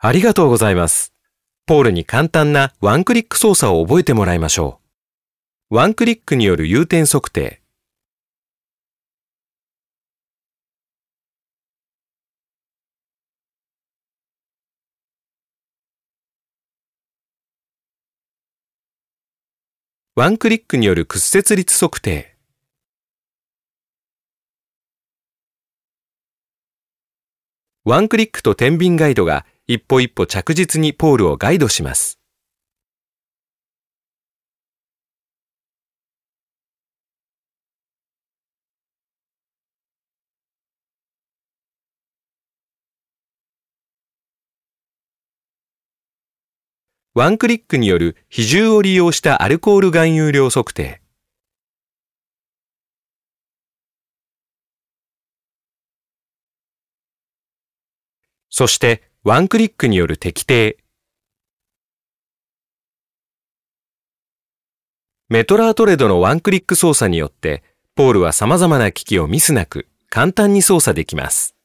ありがとうございます。ポールに簡単なワンクリック操作を覚えてもらいましょう。ワンクリックによる融点測定。ワンクリックによる屈折率測定。ワンクリックと天秤ガイドが一歩一歩着実にポールをガイドします。ワンクリックによる比重を利用したアルコール含有量測定。そしてワンクリックによる適定。メトラートレードのワンクリック操作によって、ポールは様々な機器をミスなく簡単に操作できます。